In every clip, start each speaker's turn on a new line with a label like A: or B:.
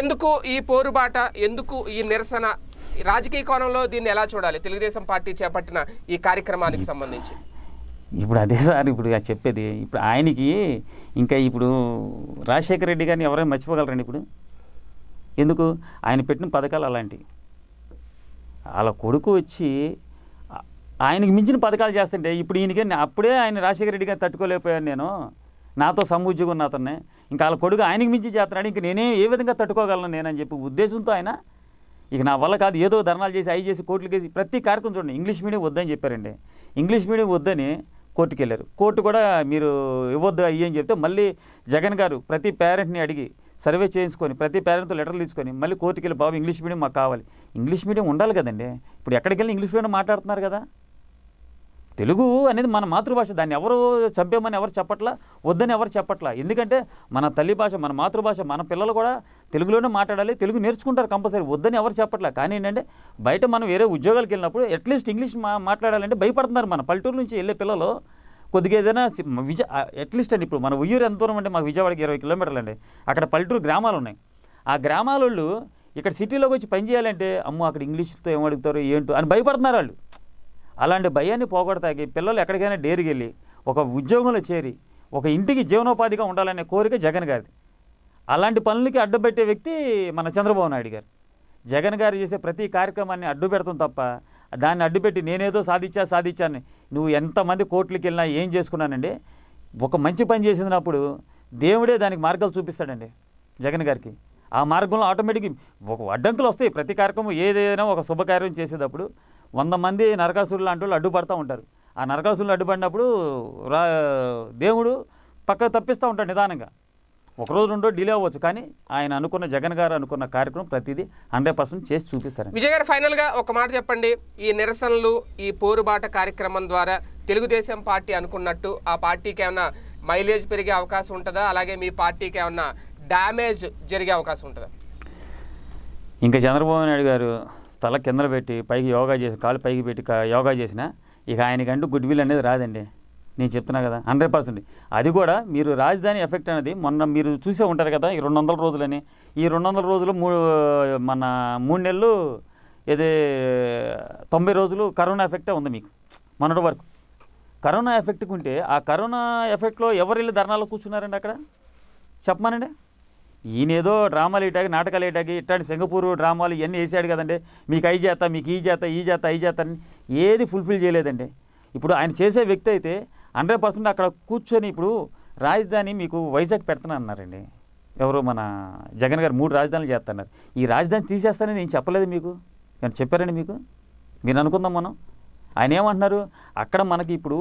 A: ఎందుకు ఈ పోరుబాట ఎందుకు ఈ నిరసన రాజకీయ కోణంలో దీన్ని ఎలా చూడాలి తెలుగుదేశం పార్టీ చేపట్టిన ఈ కార్యక్రమానికి సంబంధించి
B: ఇప్పుడు అదే సార్ ఇప్పుడు చెప్పేది ఇప్పుడు ఆయనకి ఇంకా ఇప్పుడు రాజశేఖర రెడ్డి గారిని ఎవరైనా మర్చిపోగలరండి ఇప్పుడు ఎందుకు ఆయన పెట్టిన పథకాలు అలాంటివి వాళ్ళ కొడుకు వచ్చి ఆయనకి మించిన పథకాలు చేస్తుంటే ఇప్పుడు ఈయనకే అప్పుడే ఆయన రాజశేఖర రెడ్డి గారు తట్టుకోలేకపోయాను నేను నాతో సమూజ్యగా ఉన్న అతన్ని ఇంకా వాళ్ళ కొడుకు ఆయనకి మించి చేస్తున్నాడు ఇంక నేనే ఏ విధంగా తట్టుకోగలను నేనని చెప్పి ఉద్దేశంతో ఆయన ఇక నా వల్ల కాదు ఏదో ధర్నాలు చేసి అవి చేసి కోర్టులు కేసి ప్రతి కార్యక్రమం చూడండి ఇంగ్లీష్ మీడియం వద్దని చెప్పారండి ఇంగ్లీష్ మీడియం వద్దని కోర్టుకు వెళ్ళారు కోర్టు కూడా మీరు ఇవ్వద్దు అయ్యి అని చెప్తే మళ్ళీ జగన్ గారు ప్రతి పేరెంట్ని అడిగి సర్వే చేయించుకొని ప్రతి పేరెంట్తో లెటర్లు తీసుకొని మళ్ళీ కోర్టుకి వెళ్ళి బాబు ఇంగ్లీష్ మీడియం మాకు కావాలి ఇంగ్లీష్ మీడియం ఉండాలి కదండి ఇప్పుడు ఎక్కడికి వెళ్ళి ఇంగ్లీష్ మీడియం మాట్లాడుతున్నారు కదా తెలుగు అనేది మన మాతృభాష దాన్ని ఎవరు చంపేమని ఎవరు చెప్పట్లా వద్దని ఎవరు చెప్పట్లా ఎందుకంటే మన తల్లి భాష మన మాతృభాష మన పిల్లలు కూడా తెలుగులోనే మాట్లాడాలి తెలుగు నేర్చుకుంటారు కంపల్సరీ వద్దని ఎవరు చెప్పట్లా కానీ ఏంటంటే బయట మనం వేరే ఉద్యోగాలకు వెళ్ళినప్పుడు అట్లీస్ట్ ఇంగ్లీష్ మా మాట్లాడాలంటే భయపడుతున్నారు మన పల్లెటూరు నుంచి వెళ్ళే పిల్లలు కొద్దిగా ఏదైనా విజ అట్లీస్ట్ అండి ఇప్పుడు మన ఉయ్యూరు ఎంత దూరం అంటే మాకు విజయవాడకి ఇరవై కిలోమీటర్లు అండి అక్కడ పల్లెటూరు గ్రామాలు ఉన్నాయి ఆ గ్రామాలలో ఇక్కడ సిటీలోకి వచ్చి పని చేయాలంటే అమ్మో అక్కడ ఇంగ్లీష్తో ఏం అడుగుతారు ఏంటో అని భయపడుతున్నారు వాళ్ళు అలాంటి భయాన్ని పోగొడతాకి పిల్లలు ఎక్కడికైనా డేరికెళ్ళి ఒక ఉద్యోగంలో చేరి ఒక ఇంటికి జీవనోపాధిగా ఉండాలనే కోరిక జగన్ గారిది అలాంటి పనులకి అడ్డుపెట్టే వ్యక్తి మన చంద్రబాబు నాయుడు గారు జగన్ గారు చేసే ప్రతి కార్యక్రమాన్ని అడ్డు పెడతాం తప్ప దాన్ని అడ్డుపెట్టి నేనేదో సాధించా సాధించాను నువ్వు ఎంతమంది కోట్లకి వెళ్ళినా ఏం చేసుకున్నానండి ఒక మంచి పని చేసినప్పుడు దేవుడే దానికి మార్గాలు చూపిస్తాడండి జగన్ గారికి ఆ మార్గంలో ఆటోమేటిక్ ఒక అడ్డంకులు వస్తాయి ప్రతి కార్యక్రమం ఏదైనా ఒక శుభకార్యం చేసేటప్పుడు వంద మంది నరకాసురులు అంటూ అడ్డుపడతా ఉంటారు ఆ నరకాసురులు అడ్డుపడినప్పుడు రా దేవుడు పక్క తప్పిస్తూ ఉంటాడు నిదానంగా ఒకరోజు రెండో డిలే అవ్వచ్చు కానీ ఆయన అనుకున్న జగన్ గారు అనుకున్న కార్యక్రమం ప్రతిదీ హండ్రెడ్ పర్సెంట్ చేసి
A: చూపిస్తారు విజయ్ గారు ఫైనల్గా ఒక మాట చెప్పండి ఈ నిరసనలు ఈ పోరుబాట కార్యక్రమం ద్వారా తెలుగుదేశం పార్టీ అనుకున్నట్టు ఆ పార్టీకి ఏమైనా మైలేజ్ పెరిగే అవకాశం ఉంటుందా అలాగే మీ పార్టీకి ఏమైనా డ్యామేజ్ జరిగే అవకాశం ఉంటుందా
B: ఇంకా చంద్రబాబు నాయుడు గారు తల కింద పెట్టి పైకి యోగా చేసి కాళ్ళు పైకి పెట్టి యోగా చేసిన ఇక ఆయనకంటూ గుడ్ విల్ అనేది రాదండి నేను చెప్తున్నా కదా హండ్రెడ్ పర్సెంట్ అది కూడా మీరు రాజధాని ఎఫెక్ట్ అనేది మొన్న మీరు చూసే ఉంటారు కదా ఈ రెండు వందల రోజులని ఈ రెండు వందల రోజులు మూడు మన మూడు నెలలు ఇది తొంభై రోజులు కరోనా ఎఫెక్టే ఉంది మీకు మొన్నటి వరకు కరోనా ఎఫెక్ట్కి ఉంటే ఆ కరోనా ఎఫెక్ట్లో ఎవరు వెళ్ళి ధర్నాలో కూర్చున్నారండి అక్కడ చెప్పమానండి ఈయనేదో డ్రామాలు ఇటాకి నాటకాలు ఇటాకి ఇట్లాంటి సింగపూర్ డ్రామాలు ఇవన్నీ వేసాడు కదండి మీకు అయి చేత మీకు ఈ చేత ఈ చేత ఈ చేత అని ఏది ఫుల్ఫిల్ చేయలేదండి ఇప్పుడు ఆయన చేసే వ్యక్తి అయితే హండ్రెడ్ పర్సెంట్ అక్కడ కూర్చొని ఇప్పుడు రాజధాని మీకు వైజాగ్ పెడతాను అన్నారండి ఎవరు మన జగన్ గారు మూడు రాజధానులు చేస్తున్నారు ఈ రాజధాని తీసేస్తానని నేను చెప్పలేదు మీకు నేను చెప్పారండి మీకు మీరు అనుకుందాం మనం ఆయన ఏమంటున్నారు అక్కడ మనకి ఇప్పుడు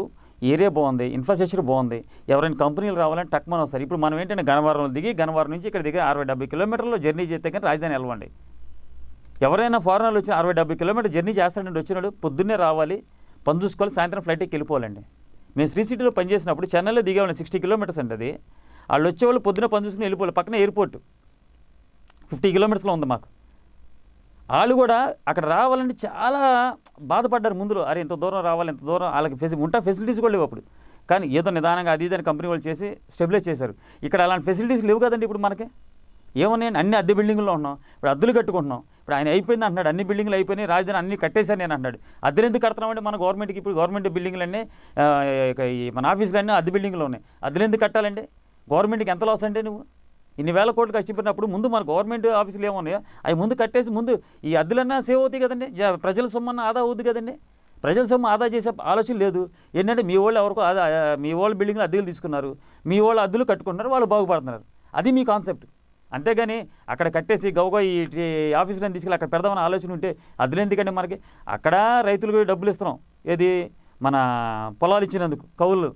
B: ఏరియా బాగుంది ఇన్ఫ్రాస్ట్రక్చర్ బాగుంది ఎవరైనా కంపెనీలు రావాలంటే టక్మన్ వస్తారు ఇప్పుడు మనం ఏంటంటే గనవరంలో దిగి గనవరం నుంచి ఇక్కడ దిగి అరవై డెబ్బై కిలోమీటర్లు జర్నీ చేస్తే కానీ రాజధాని వెళ్ళవండి ఎవరైనా ఫారినర్లు వచ్చిన అరవై డెబ్బై కిలోమీటర్ జర్నీ చేస్తాడండి వచ్చినాడు పొద్దున్నే రావాలి పని చూసుకోవాలి సాయంత్రం ఫ్లైట్కి వెళ్ళిపోవాలండి మేము శ్రీ సిటీలో పనిచేసినప్పుడు చెన్నైలో దిగామండి సిక్స్టీ కిలోమీటర్స్ అండి అది వాళ్ళు వచ్చేవాళ్ళు పొద్దున్న పని చూసుకుని వెళ్ళిపోవాలి పక్కన ఎయిర్పోర్ట్ ఫిఫ్టీ కిలోమీటర్స్లో ఉంది మాకు వాళ్ళు కూడా అక్కడ రావాలంటే చాలా బాధపడ్డారు ముందులో అరే ఇంత దూరం రావాలి ఇంత దూరం వాళ్ళకి ఫెసి ఉంటా ఫెసిలిటీస్ కూడా లేవు అప్పుడు కానీ ఏదో నిదానంగా అది ఇదని కంపెనీ వాళ్ళు చేసి స్టెబిలైజ్ చేశారు ఇక్కడ అలాంటి ఫెసిలిటీస్ లేవు కదండి ఇప్పుడు మనకి ఏమన్నాయండి అన్ని అద్దె బిల్డింగ్లో ఉన్నాం ఇప్పుడు అద్దెలు కట్టుకుంటున్నాం ఇప్పుడు ఆయన అయిపోయింది అంటున్నాడు అన్ని బిల్డింగ్లు అయిపోయినాయి రాజధాని అన్ని కట్టేశాను నేను అన్నాడు అద్దెలు ఎందుకు కడుతున్నామంటే మన గవర్నమెంట్కి ఇప్పుడు గవర్నమెంట్ బిల్డింగ్లన్నీ మన ఆఫీసులన్నీ అద్దె బిల్డింగ్లు ఉన్నాయి అద్దెలు ఎందుకు కట్టాలండి గవర్నమెంట్కి ఎంత లాస్ అండి నువ్వు ఇన్ని వేల కోట్లు ఖర్చు పెట్టినప్పుడు ముందు మన గవర్నమెంట్ ఆఫీసులు ఏమన్నాయో అవి ముందు కట్టేసి ముందు ఈ అద్దెలన్నా సేవ్ అవుతాయి కదండి ప్రజల సొమ్మన్న ఆదా అవుద్ది కదండి ప్రజల సొమ్ము ఆదా చేసే ఆలోచన లేదు ఏంటంటే మీ వాళ్ళు ఎవరికో ఆదా మీ వాళ్ళు బిల్డింగ్లు అద్దెలు తీసుకున్నారు మీ వాళ్ళు అద్దెలు కట్టుకుంటున్నారు వాళ్ళు బాగుపడుతున్నారు అది మీ కాన్సెప్ట్ అంతేగాని అక్కడ కట్టేసి గౌగా ఈ ఆఫీసులను తీసుకెళ్ళి అక్కడ పెడదామని ఆలోచన ఉంటే అద్దెలు ఎందుకండి మనకి అక్కడ రైతులకు డబ్బులు ఇస్తున్నాం ఏది మన పొలాలు ఇచ్చినందుకు కౌలు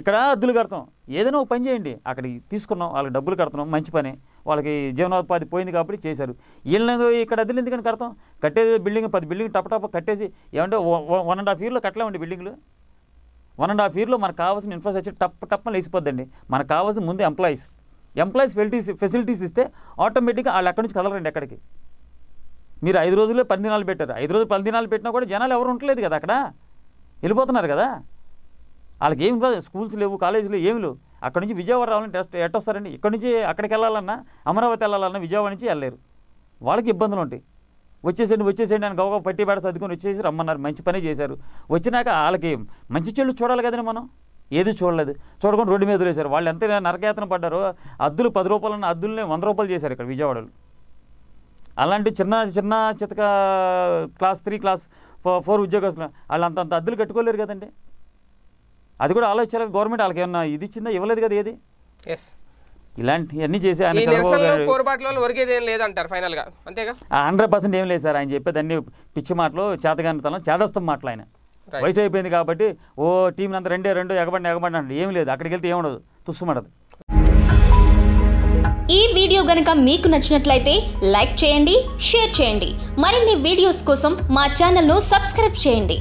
B: ఇక్కడ అద్దులు కడతాం ఏదైనా ఒక పని చేయండి అక్కడికి తీసుకున్నాం వాళ్ళకి డబ్బులు కడుతున్నాం మంచి పని వాళ్ళకి జీవనోపాధి పోయింది కాబట్టి చేశారు వీళ్ళని ఇక్కడ అదిలు ఎందుకని కడతాం కట్టేది బిల్డింగ్ పది బిల్డింగ్ టపటప కట్టేసి ఏమంటే వన్ అండ్ హాఫ్ ఇయర్లో కట్టలేమండి బిల్డింగ్లు వన్ అండ్ హాఫ్ ఇయర్లో మనకు కావాల్సిన ఇన్ఫ్రాస్ట్రక్చర్ టప్ టప్పని లేచిపోద్దండి మనకు కావాల్సిన ముందు ఎంప్లాయీస్ ఎంప్లాయీస్ ఫెసిలిటీస్ ఫెసిలిటీస్ ఇస్తే ఆటోమేటిక్గా వాళ్ళు అక్కడి నుంచి కదలరండి ఎక్కడికి మీరు ఐదు రోజులే పది దినాలు పెట్టారు ఐదు రోజులు పది దినాలు పెట్టినా కూడా జనాలు ఎవరు ఉండలేదు కదా అక్కడ వెళ్ళిపోతున్నారు కదా వాళ్ళకి ఏమి కాదు స్కూల్స్ లేవు కాలేజీలు ఏమి లేవు అక్కడ నుంచి విజయవాడ రావాలని టెస్ట్ ఎట్ట వస్తారండి ఇక్కడ నుంచి అక్కడికి వెళ్ళాలన్నా అమరావతి వెళ్ళాలన్నా విజయవాడ నుంచి వెళ్ళలేరు వాళ్ళకి ఇబ్బందులు ఉంటాయి వచ్చేసేయండి వచ్చేసేయండి అని గౌగా పట్టి బేడ సర్దుకొని వచ్చేసి రమ్మన్నారు మంచి పని చేశారు వచ్చినాక వాళ్ళకి మంచి చెల్లు చూడాలి కదండి మనం ఏది చూడలేదు చూడకుండా రోడ్డు మీద వేశారు వాళ్ళు ఎంత నరకయాతన పడ్డారో అద్దులు పది రూపాయలన్న అద్దుల్ని వంద రూపాయలు చేశారు ఇక్కడ విజయవాడలో అలాంటి చిన్న చిన్న చితక క్లాస్ త్రీ క్లాస్ ఫోర్ ఉద్యోగస్తులు వాళ్ళు అంతంత అద్దులు కట్టుకోలేరు కదండి అది కూడా ఆలోచించాలి గవర్నమెంట్ వాళ్ళకి ఏమన్నా ఇది ఇచ్చిందా ఇవ్వలేదు కదా ఏది ఎస్ ఇలాంటివన్నీ చేసి ఆయన
A: పోరుబాట్లలో ఫైనల్గా
B: హండ్రెడ్ పర్సెంట్ ఏం లేదు సార్ ఆయన చెప్పేది అన్ని పిచ్చి మాటలు చేతగానితనం చేతస్తం మాటలు ఆయన వయసు అయిపోయింది కాబట్టి ఓ టీం అంతా రెండే రెండు ఎగబడి ఎగబడి అంటే ఏం లేదు అక్కడికి వెళ్తే ఏముండదు తుస్సుమడదు
A: ఈ వీడియో గనక మీకు నచ్చినట్లయితే లైక్ చేయండి షేర్ చేయండి మరిన్ని వీడియోస్ కోసం మా ఛానల్ను సబ్స్క్రైబ్ చేయండి